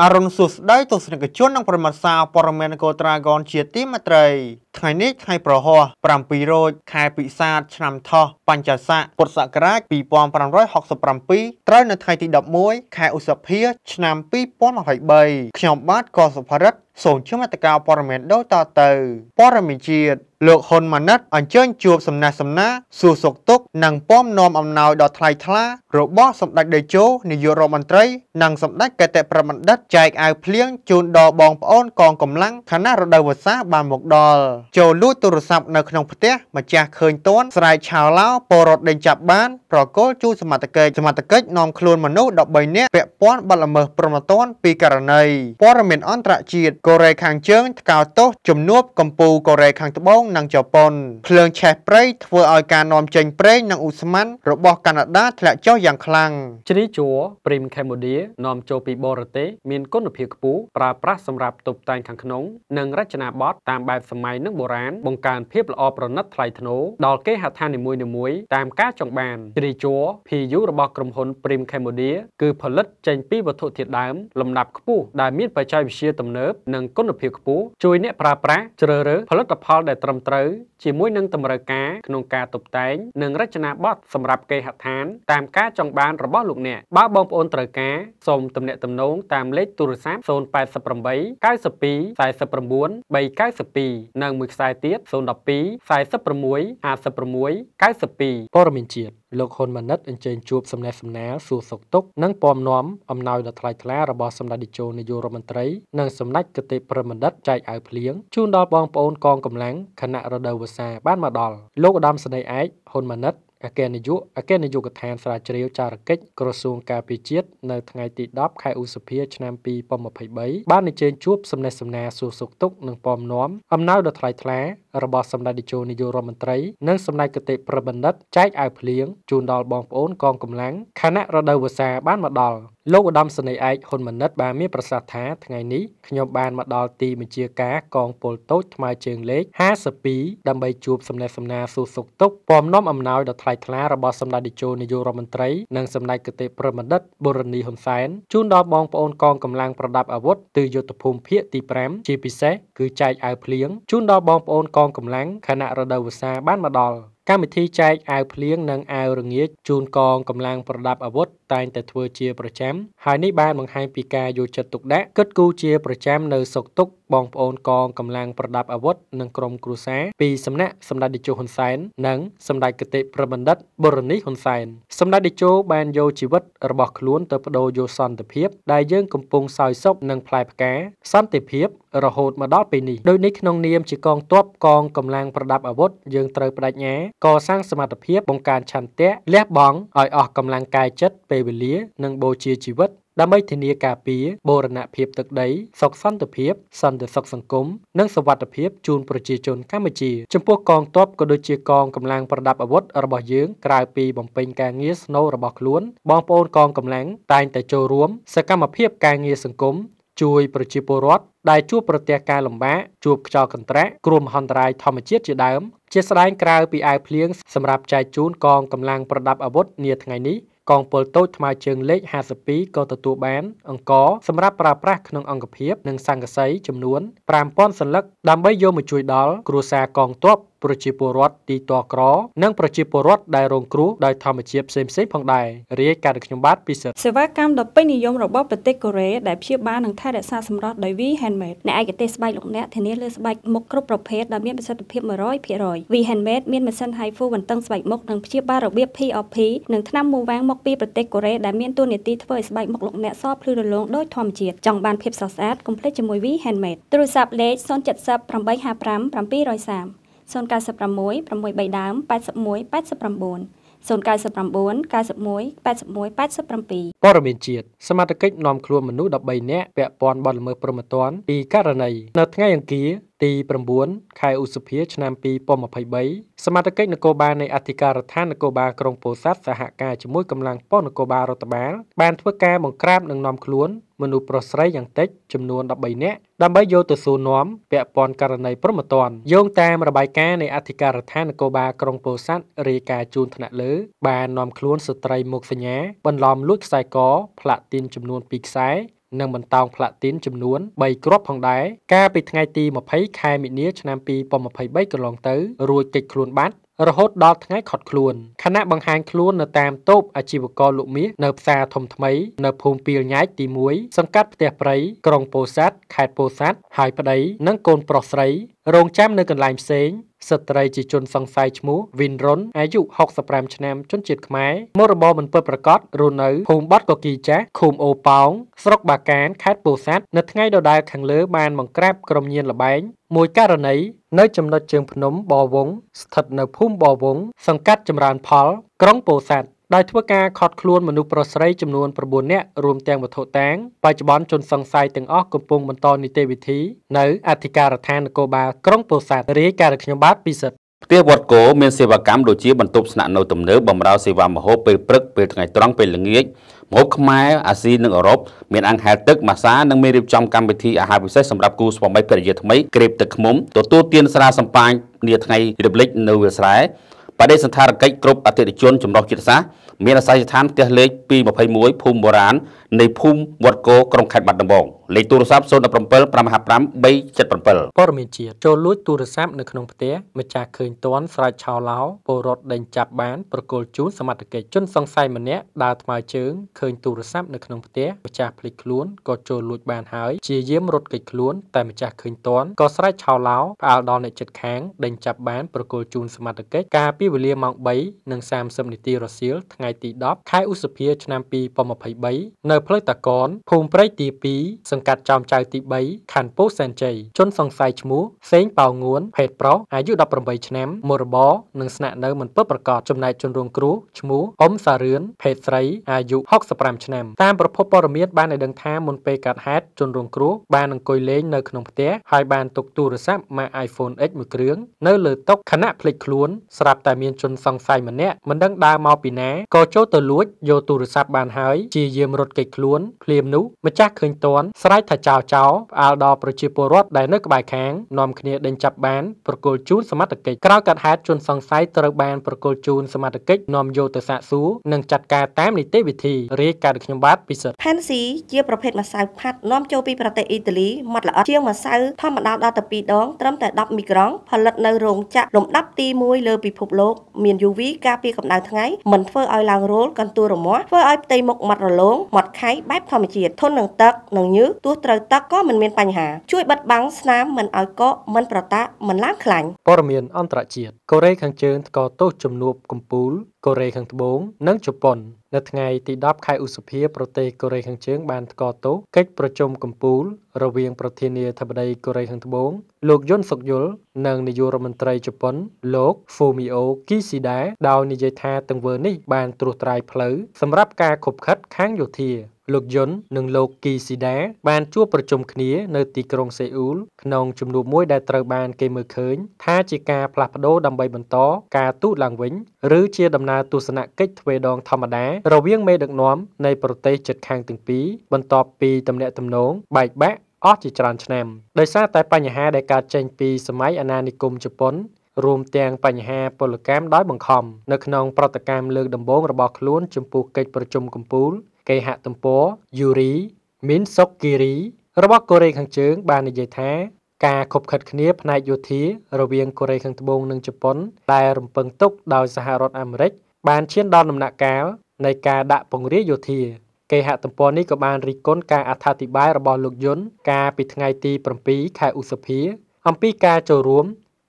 អរុនសុស្ដីទស្សនិកជននិងប្រមត្តសារព័ត៌មានគោត្រាហ្គនជាទីមេត្រីថ្ងៃនេះថ្ងៃប្រហោះ7រោចខែពិសាខឆ្នាំថោះបញ្ចស័កពុទ្ធសករាជ2567ត្រូវ នៅថ្ងៃទី11ខែឧសភា ឆ្នាំ2023ខ្ញុំបាទកសុភរិទ្ធសូមជម្រាបតកាព័រមានដូចតទៅព័រមានជាតិលោកហ៊ុនម៉ាណិតអញ្ជើញជួបសំណេះសំណាលសួរសុខទុក្ខនិងពំនាំអំណោយដល់ថ្លៃថ្លា របស់សម្ដេចតេជោនាយករដ្ឋមន្ត្រីនិងសម្ដេចកេតិប្របណ្ឌិតចែកអាវភ្លៀងជូនដល់បងប្អូនកងកម្លាំងខណៈរដូវវស្សាបានមកដល់ចូលលួចទូរស័ព្ទនៅក្នុងផ្ទះម្ចាស់ឃើញតួនស្រែកឆោឡោពលរដ្ឋដេញចាប់បានប្រកល់ជូនសមត្ថកិច្ចសមត្ថកិច្ចនាំខ្លួនមនុស្ស13នាក់ពាក់ព័ន្ធបទល្មើសប្រមទ័នពីករណីព័ត៌មានអន្តរជាតិកូរ៉េខាងជើងថ្កោលទោសជំនួបកម្ពុជាកូរ៉េខាងត្បូងនិងជប៉ុនភ្លើងឆេះព្រៃធ្វើឲ្យការនាំចេញប្រេងនិងឧស្ម័នរបស់កាណាដាធ្លាក់ចុះយ៉ាងខ្លាំងជ្រីជួរព្រីមកម្ពុជានាំចូលពីបរទេសមានគុណភាពខ្ពស់ប្រើប្រាស់សម្រាប់តុបតែងខាងក្នុង និងរចនាប័ទ្មតាមបែបសម័យនិងបុរាណបង្កើនភាពល្អប្រណិតថ្លៃថ្នូរដល់គេហដ្ឋាននីមួយៗតាមការចង់បានជ្រីជួរ PU របស់ក្រុមហ៊ុន Prim Cambodia គឺផលិតចេញពីវត្ថុធាតុដើមលំដាប់ខ្ពស់ដែលមានបច្ចេកវិទ្យាទំនើបនិងគុណភាពខ្ពស់ជួយអ្នកប្រើប្រាស់ជ្រើសរើសផលិតផលដែលត្រឹមត្រូវជាមួយនឹងតម្រូវការក្នុងការតុបតែងនិងរចនាបថសម្រាប់គេហដ្ឋានតាមការចង់បានរបស់លោកអ្នកបើបងប្អូនត្រូវការសូមទំនាក់ទំនងតាមលេខទូរស័ព្ទ088 92 49 392និងមួយខ្សែទៀត012 46 56 92ព័ត៌មានជាតិលោកហ៊ុនម៉ាណិតអញ្ជើញជួបសំណេះសំណាលសួរសុខទុក្ខនិងពំនាំអំណោយដ៏ថ្លៃថ្លារបស់សម្ដេចតេជោនាយករដ្ឋមន្ត្រីនិងសម្ដេចគតិប្រមណ្ឌិតចែកអាវភ្លៀងជូនដល់បងប្អូនកងកម្លាំងគណៈរដូវវស្សា បានមកដល់លោកឧត្តមសេនីយ៍ឯកហ៊ុនម៉ាណិតអគ្គនាយកអគ្គនាយកដ្ឋានស្រាវជ្រាវចារកិច្ចក្រសួងការពារជាតិនៅថ្ងៃទី10ខែឧសភាឆ្នាំ2023បានអញ្ជើញជួបសំណេះសំណាលសួរសុខទុក្ខនិងពំនាំអំណោយដ៏ថ្លៃថ្លារបស់សម្ដេចតេជោនាយករដ្ឋមន្ត្រីនិងសម្ដេចគតិប្របណ្ឌិតចែកអាវភ្លៀងជូនដល់បងប្អូនកងកម្លាំងខណៈរដូវវស្សាបានមកដល់លោកឧត្តមសេនីយ៍ឯកហ៊ុនម៉ាណិតបានមានប្រសាសន៍ថាថ្ងៃនេះខ្ញុំបានមកដល់ទីបញ្ជាការកងពលតូចថ្មើរជើងលេខ52ដើម្បីជួបសម្លេះសម្ណាសួរសុខទុក្ខពំនាំអំណោយដល់ថ្លៃថ្លារបស់សម្ដេចតេជោនាយករដ្ឋមន្ត្រីនិងសម្ដេចគតិប្របណ្ឌិតបុរនីហ៊ុនសែនជូនដល់បងប្អូនកងកម្លាំងប្រដាប់អាវុធទិយុទ្ធភូមិភាគទី5ជាពិសេសគឺចែកអាវភ្លៀងជូនដល់បងប្អូនកងងកម្លាំងខណៈរដូវវស្សាបានមកដល់កម្មវិធីចែកអាវភ្លៀងនិងអាវរងាជូនកងកម្លាំងប្រដាប់អាវុធតែងតែធ្វើជាប្រចាំហើយនេះបានបង្ហាញពីការយកចិត្តទុកដាក់គិតគូរជាប្រចាំនៅសុខទុក្ខបងប្អូនកងកម្លាំងប្រដាប់អាវុធនិងក្រុមគ្រួសារពីសំណាក់សម្ដេចតេជោហ៊ុនសែននិងសម្ដេចគតិប្របណ្ឌិតបរនីហ៊ុនសែនសម្ដេចតេជោបានយកជីវិតរបស់ខ្លួនទៅបដូរយកសន្តិភាពដែលយើងកំពុងសោយសុខនិងផ្លែផ្កាសន្តិភាពរហូតមកដល់ពេលនេះដោយនេះក្នុងនាមជាកងទ័ពកងកម្លាំងប្រដាប់អាវុធយើងត្រូវបដិញ្ញាកសាងសមត្ថភាពបង្កើនឆន្ទៈលះបង់ឲ្យអស់កម្លាំងកាយចិត្តពេលពេលវេលានិងបូជាជីវិតដើម្បីធានាការពារបូរណភាពទឹកដីសុខសន្តិភាព សន្តិសុខសង្គមនិងសวัสดิភាពជូនប្រជាជនកម្ពុជា ចំពោះកងទ័ពក៏ដូចជាកងកម្លាំងប្រដាប់អាវុធរបស់យើងក្រៅពីបំពេញការងារស្នូលរបស់ខ្លួន បងប្អូនកងកម្លាំងតែងតែចូលរួមសកម្មភាពការងារសង្គមជួយប្រជាពលរដ្ឋដែលជួបប្រទះការលំបាកជួបខ្យល់កន្ត្រាក់គ្រោះមហន្តរាយធម្មជាតិជាដើម ជាស្ដែងក្រៅពីអាវភ្លៀងសម្រាប់ចែកជូនកងកម្លាំងប្រដាប់អាវុធនាថ្ងៃនេះកងពលតូចថ្មើរជើងលេខ52ក៏ទទួលបានអង្គសម្រាប់ប្រើប្រាស់ក្នុងអង្គភាពនិងសង្កសីចំនួន5000សន្លឹកដើម្បីយកមកជួយដល់គ្រួសារកងទ័ពប្រជាពលរដ្ឋទីតក្រនិងប្រជាពលរដ្ឋដែលរងគ្រោះដោយធម្មជាតិផ្សេងៗផងដែររាយការណ៍របស់ខ្ញុំបាទពិសិដ្ឋសេវាកម្មដ៏ពេញនិយមរបស់ប្រទេសកូរ៉េដែលព្យាបាលនិងថែរក្សាសម្រស់ដោយ V Handmade អ្នកឯកទេសស្បែកលោកអ្នកធានាលើស្បែកមុខគ្រប់ប្រភេទដែលមានប្រសិទ្ធភាព100% V Handmade មានម៉ាស៊ីន HIFU បន្តឹងស្បែកមុខនិងព្យាបាលរបៀប POP និងថ្នាំមូវ៉ាងមកពីប្រទេសកូរ៉េដែលមានតួនាទីធ្វើឲ្យស្បែកមុខលោកអ្នកសភ្លឺរលោងដោយធម្មជាតិចង់បានភាពស្រស់ស្អាតកុំភ្លេចជាមួយ V Handmade ទូរស័ព្ទលេខ070 855 730 096 603ដើម81 89 099 91 81 87ព័ត៌មានជាតិសមាជិកនាំខ្លួនមនុស្ស13នាក់ពាក់ព័ន្ធបទល្មើសព្រហ្មទណ្ឌពីករណីនៅថ្ងៃអង្គារទី9ខែឧសភា ឆ្នាំ2023សមាជិកនគរបាលនៃអធិការដ្ឋាននគរបាលក្រុងពោធិ៍សាត់សហការជាមួយកម្លាំងប៉ុស្តិ៍នគរបាលរដ្ឋបាលបានធ្វើការបង្ក្រាបនិងនាំខ្លួនមនុស្សប្រុសស្រីយ៉ាងតិចចំនួន13នាក់ដើម្បីយកទៅសួរនាំពាក់ព័ន្ធករណីប្រមទ័នយោងតាមរបាយការណ៍នៃអធិការដ្ឋាននគរបាលក្រុងពោធិ៍សាត់រាយការណ៍ជូនថ្នាក់លើបាននាំខ្លួនស្ត្រីមុខសញ្ញាបន្លំលួចខ្សែកផ្លាទីនចំនួន2ខ្សែនិងបន្តោងផ្លាទីនចំនួន3គ្រាប់ផងដែរកាលពីថ្ងៃទី20ខែមីនាឆ្នាំ2023កន្លងទៅ រួចកិច្ចខ្លួនបាត់រហូតដល់ថ្ងៃខត់ខ្លួនខណៈបង្ហាញខ្លួននៅតាមតូបអាជីវករលោកមាសនៅផ្សារធំថ្មី នៅភូមិពីលញែកទី1សង្កាត់ផ្ទះព្រៃក្រុងពោធិ៍សាត់ខេត្តពោធិ៍សាត់ហើយប្តីនិងកូនប្រុសស្រីរងចាំនៅកន្លែងផ្សេងស្ត្រីជាជនសង្ស័យឈ្មោះវិនរុនអាយុ65ឆ្នាំជនជាតិខ្មែរមុខរបរមិនពិតប្រាកដរស់នៅភូមិបាត់កគីចាស់ឃុំអូប៉ោងស្រុកបាកានខេត្តពោធិ៍សាត់នៅថ្ងៃដដែលខាងលើបានបង្ក្រាបក្រុមញៀនលបែងមួយករណីនៅចំណុចជើងភ្នំបវងស្ថិតនៅភូមិបវង សង្កាត់ចម្រើនផលក្រុងពោធិ៍សាត់ដោយធ្វើការខត់ខ្លួនមនុស្សប្រុសស្រីចំនួន9នាក់រួមទាំងវត្ថុតាង បច្ចុប្បន្នជនសង្ស័យទាំងអស់កំពុងបន្តនីតិវិធីនៅអធិការដ្ឋាននគរបាលក្រុងពោធិ៍សាត់រាយការណ៍ខ្ញុំបាទពិសិដ្ឋផ្ទះវត្តគោមានសេវាកម្មដូចជាបន្ទប់ស្នាក់នៅទំនើបបម្រើសេវាម្ហូបពេលព្រឹកពេលថ្ងៃត្រង់ពេលល្ងាចម្ហូបខ្មែរអាស៊ីនិងអឺរ៉ុបមានអង្គហែលទឹកម៉ាសានិងមានរៀបចំកម្មវិធីអាហារពិសេសសម្រាប់គូស្វាមីភរិយាថ្មីក្រេបទឹកឃ្មុំទទួលទាន ស្រាសម្ពាញនាថ្ងៃរំលឹកនៅវាលស្រែបដិសន្ធារកិច្ចគ្រប់អតិថិជនចម្រុះជាតិសាសន៍មានអាស័យដ្ឋានផ្ទះលេខ221ភូមិបុរាណនៃភូមិវត្តគោក្រុងខេត្តបាត់ដំបងលេខទូរស័ព្ទ017 555 377ព័ត៌មានជាតិចូលលួចទូរស័ព្ទនៅក្នុងផ្ទះម្ចាស់ឃើញតន់ស្រោចឆោឡោពលរដ្ឋដេញចាប់បានប្រគល់ជូនសមត្ថកិច្ចជនសង្ស័យម្នាក់ដើរថ្មើរជើងឃើញទូរស័ព្ទនៅក្នុងផ្ទះម្ចាស់ភ្លេចខ្លួនក៏ចូលលួចបានហើយជាយាមរត់គេចខ្លួនតែម្ចាស់ឃើញតន់ក៏ស្រោចឆោឡោផ្អើលដល់អ្នកជិតខាងដេញចាប់បានប្រគល់ជូនសមត្ថកិច្ចកាលពីវេលាម៉ោង3:30នាទីរសៀលថ្ងៃទី10ខែឧសភាឆ្នាំ2023នៅនៅផ្លូវតាកនភូមិព្រៃទី2សង្កាត់ចោមចៅទី3ខណ្ឌពោធិ៍សែនជ័យជនសង្ស័យឈ្មោះសេងប៉ៅងួន ភេទប្រុសអាយុ18ឆ្នាំមុខរបរនិងស្នាក់នៅមិនពិតប្រាកដចំណែកជនរងគ្រោះឈ្មោះអ៊ំសារឿនភេទស្រីអាយុ65ឆ្នាំតាមប្រភពព័ត៌មានបានឲ្យដឹងថាមុនពេលកើតហេតុជនរងគ្រោះបានអង្គុយលេងនៅក្នុងផ្ទះហើយបានទុកទូរស័ព្ទម៉ាក iPhone X មួយគ្រឿងនៅលើតុខណៈភ្លេចខ្លួនស្រាប់តែមានជនសង្ស័យម្នាក់មិនដឹងដើរមកពីណាក៏ចូលទៅលួចយកទូរស័ព្ទបានហើយជាយាមរត់គេចខ្លួនភ្លាមនោះម្ចាស់ឃើញតន់ស្រែកថាចោចោផ្អើលដល់ប្រជាពលរដ្ឋដែលនៅក្បែរខាងនាំគ្នាដេញចាប់បានប្រគល់ជូនសមត្ថកិច្ចក្រោយកាត់ហេតុជនសង្ស័យត្រូវបានប្រគល់ជូនសមត្ថកិច្ចនាំយកទៅសាកសួរនិងចាត់ការតាមនីតិវិធីរាយការណ៍ដោយខ្ញុំបាទពិសិដ្ឋផេនស៊ីជាប្រភេទម្សៅផាត់នាំចូលពីប្រទេសអ៊ីតាលីម៉ត់ល្អិតជាងម្សៅធម្មតាដល់ទៅ2ដង ត្រឹមតែ10មីក្រង់ផលិតនៅរោងចក្រលំដាប់ទី1លើពិភពលោកមាន UV ការពារកម្ដៅថ្ងៃមិនធ្វើឲ្យឡើងរោលកន្ទួលរមាស់ធ្វើឲ្យផ្ទៃមុខម៉ត់រលោងម៉ត់ខៃបែបធម្មជាតិធន់នឹងទឹកនិងញើសទោះត្រូវទឹកក៏មិនមានបញ្ហាជួយបិទបាំងស្នាមមិនឲ្យកកមិនប្រតាក់មិនឡើងខ្លាញ់ព័ត៌មានអន្តរជាតិកូរ៉េខាងជើងថ្កោលទោសជំនួបកំពូលកូរ៉េខាងត្បូង និងជប៉ុននៅថ្ងៃទី10ខែឧសភាប្រទេសកូរ៉េខាងជើងបានថ្កោលទោសកិច្ចប្រជុំកំពូល រវាងប្រធានាធិបតីកូរ៉េខាងត្បូងលោកយុនសុកយុលនិងនាយករដ្ឋមន្ត្រីជប៉ុន លោក Fumio Kishida ដោយនិយាយថាទង្វើនេះបានត្រួសត្រាយផ្លូវសម្រាប់ការខົບខិតខាងយោធាលោកយុននិងលោកគីស៊ីដា បានជួបប្រជុំគ្នានៅទីក្រុងសេអ៊ូលក្នុងជំនួបមួយដែលត្រូវបាន គេមើលឃើញ ថាជាការផ្លាស់ប្ដូរដើម្បីបន្តការទូតឡើងវិញឬជាដំណើរទស្សនកិច្ចទ្វេដងធម្មតារវាងមេដឹកនាំនៃប្រទេសជិតខាងទាំងពីរបន្ទាប់ពីទំនាក់ទំនងបែកបាក់អស់ជាច្រើនឆ្នាំដោយសារតែ បញ្ហាដែលកើតចេញ ពីសម័យអាណានិគមជប៉ុនរួមទាំងបញ្ហាពលកម្មដោយបង្ខំនៅក្នុងប្រតិកម្មលើកដំបូងរបស់ខ្លួនចំពោះកិច្ចប្រជុំកំពូលគេហទំព័រ Yuri Minsokiri របស់កូរ៉េខាងជើង បាននិយាយថាការខົບខិតគ្នា ផ្នែកយោធារវាងកូរ៉េខាងត្បូងនិងជប៉ុនដែលរំពឹងទុកដោយសហរដ្ឋអាមេរិកបានឈានដល់ដំណាក់កាលនៃការដាក់ពង្រាយយោធាគេហទំព័រនេះក៏បានរិះគន់ការអត្ថាធិប្បាយរបស់លោកយុនកាលពីថ្ងៃទី7ខែឧសភាអំពីការចូលរួម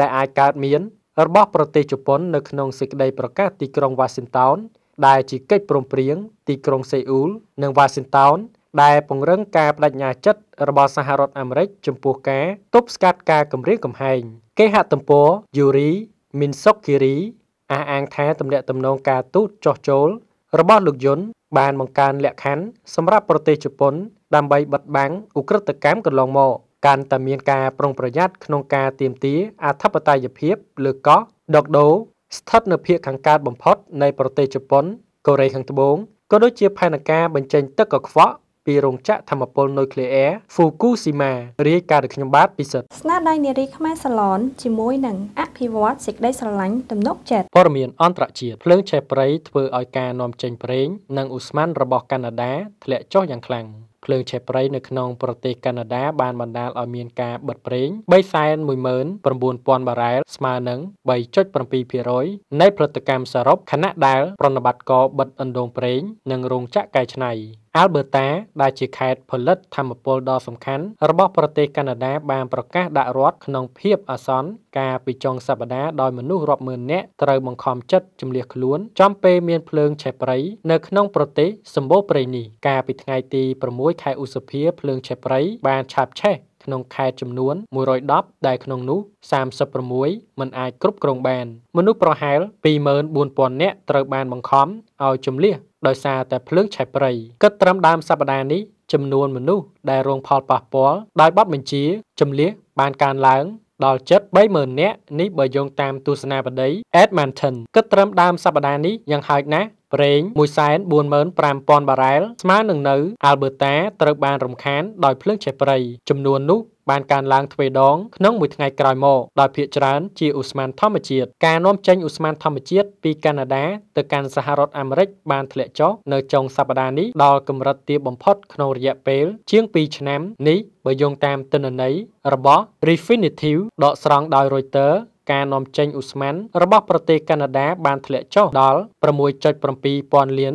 ដែលអាចកើតមាន របស់ប្រទេសជប៉ុន នៅក្នុងសេចក្តីប្រកាសទីក្រុង Washington ដែលជាកិច្ចព្រមព្រៀង ទីក្រុងសេអ៊ូលនិងវ៉ាស៊ីនតោនដែលពង្រឹងការបដិញ្ញាចិត្តរបស់សហរដ្ឋអាមេរិកចំពោះការទប់ស្កាត់ការគំរាមកំហែងគេហទំព័រ Yuri Minsokiri អះអាងថាទំនាក់ទំនងការទូតចោះចូល របស់លោកយុនបានបង្កើនលក្ខខណ្ឌសម្រាប់ប្រទេសជប៉ុនដើម្បីបិទបាំងឧក្រិដ្ឋកម្មកន្លងមកកាន់តែមានការប្រុងប្រយ័ត្នក្នុងការទាមទារអធិបតេយ្យភាពលើកោះដកដូរស្ថិតនៅភាគខាងកើតបំផុតនៃប្រទេសជប៉ុនកូរ៉េខាងត្បូងក៏ដូចជាផែនការបញ្ចេញទឹកកខ្វក់ពីរោងចក្រធម្មពលនុយក្លេអ៊ែរ Fukushima រាយការណ៍ដោយខ្ញុំបាទពិសិដ្ឋស្នាដៃនារីខ្មែរសាឡនជាមួយនឹងអភិវឌ្ឍសេចក្តីស្រឡាញ់ទំនុកចិត្តព័ត៌មានអន្តរជាតិភ្លើងឆេះព្រៃធ្វើឲ្យការនាំចេញប្រេងនិងឧស្ម័នរបស់កាណាដាធ្លាក់ចុះយ៉ាងខ្លាំងភ្លើងឆេះព្រៃនៅក្នុងប្រទេសកាណាដាបានបណ្ដាលឲ្យមានការបិទប្រេង319,000បារ៉ែលស្មើនឹង3.7%នៃផលិតកម្មសរុបខណៈដែលប្រណិប័តករបិទអណ្ដូងប្រេងនិងរោងចក្រកែច្នៃអាល់ប៊ឺតាដែលជាខេត្តផលិតធម្មពលដ៏សំខាន់ របស់ប្រទេសកាណាដាបានប្រកាសដាក់រដ្ឋក្នុងភាពអាសន្នកាលពីចុងសប្តាហ៍ដោយមនុស្សរាប់ម៉ឺននាក់ត្រូវបង្ខំចិត្តជម្លៀសខ្លួន ចំពេលមានភ្លើងឆេះព្រៃនៅក្នុងប្រទេសសម្បូរព្រៃនេះកាលពីថ្ងៃទី6ខែឧសភា ភ្លើងឆេះព្រៃបានឆាបឆេះក្នុងខេត្តចំនួន110ដែលក្នុងនោះ36មិនអាចគ្រប់គ្រងបាន មនុស្សប្រហែល24000នាក់ត្រូវបានបង្ខំឲ្យជំនះដោយសារតែភ្លើងឆេះព្រៃគិតត្រឹមដើមសប្តាហ៍នេះចំនួនមនុស្សដែលរងផលប៉ះពាល់ដោយបទបញ្ជាជំនះបានកើនឡើងដល់ជិត30,000នាក់នេះបើយោងតាម ទស្សនាបតី Edmonton គិតត្រឹមដើមសប្តាហ៍នេះយ៉ាងហោចណាស់ប្រេង145,000បារ៉ែលស្មើនឹងនៅ Alberta ត្រូវបានរំខានដោយភ្លើងឆេះព្រៃចំនួននោះបានកើនឡើងទ្វេដងក្នុងមួយថ្ងៃក្រោយមកដោយភាគច្រើនជាឧស្ម័នធម្មជាតិការនាំចេញឧស្ម័នធម្មជាតិពីកាណាដាទៅកាន់សហរដ្ឋអាមេរិកបានធ្លាក់ចុះនៅចុងសប្តាហ៍នេះដល់កម្រិតទាបបំផុតក្នុងរយៈពេលជាង2ឆ្នាំនេះបើយោងតាមទិន្នន័យរបស់ Refinitiv ដកស្រង់ដោយ Reuters ការនាំចេញឧស្ម័នរបស់ប្រទេសកាណាដាបានធ្លាក់ចុះដល់6.7ពាន់លាន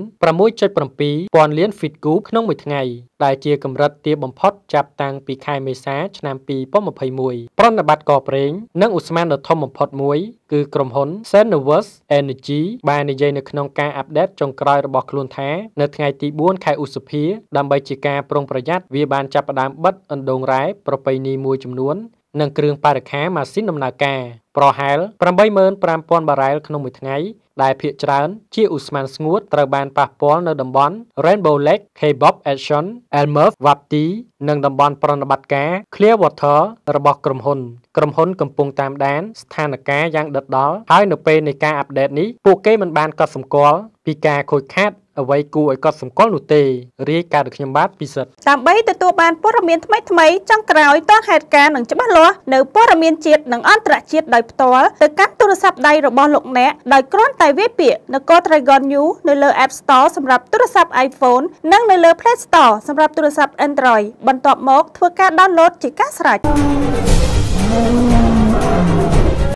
6.7ពាន់លានហ្វីតគូបក្នុងមួយថ្ងៃដែលជាកម្រិតទាបបំផុតចាប់តាំងពីខែមេសា ឆ្នាំ2021ប្រតិបត្តិកប្រេង និងឧស្ម័នដ៏ធំបំផុតមួយគឺក្រុមហ៊ុន Cenovus Energy បាននិយាយនៅក្នុងការអាប់ដេតចុងក្រោយរបស់ខ្លួនថា នៅថ្ងៃទី4ខែឧសភាដើម្បីជាការប្រុងប្រយ័ត្នវាបានចាប់ផ្ដើមបិទអណ្ដូងរ៉ែប្រពៃណីមួយចំនួននិងគ្រឿងបរិខាម៉ាស៊ីនដំណើរការប្រហែល85,000បារ៉ែលក្នុងមួយថ្ងៃ ដែលភាគច្រើនជាឧស្ម័នស្ងួតត្រូវបានប៉ះពាល់នៅតំបន់ Rainbow Lake, Kebab Action, Elmer Vapti និងតំបន់ប្រណិបត្តិការ Clearwater របស់ក្រុមហ៊ុនក្រុមហ៊ុនកំពុងតាមដាន ស្ថានភាពយ៉ាងដិតដល់ហើយនៅពេលនៃការអាប់ដេតនេះពួកគេមិនបានកត់សម្គាល់ពីការខូចខាតអ្វីគួរឲ្យកត់សម្គាល់នោះទេរាយការណ៍របស់ខ្ញុំបាទពិសិដ្ឋដើម្បីទទួលបានព័ត៌មានថ្មីថ្មីចុងក្រោយទាន់ហេតុការណ៍និងច្បាស់លាស់នៅព័ត៌មានជាតិនិងអន្តរជាតិដោយផ្ទាល់ទៅកាន់ទូរស័ព្ទដៃរបស់លោកអ្នកដោយគ្រាន់តែវាយពាក្យនគរ Dragon New នៅលើ App Store សម្រាប់ទូរស័ព្ទ iPhone និងនៅលើ Play Store សម្រាប់ទូរស័ព្ទ Android បន្ទាប់មកធ្វើការ download ជាការស្រេច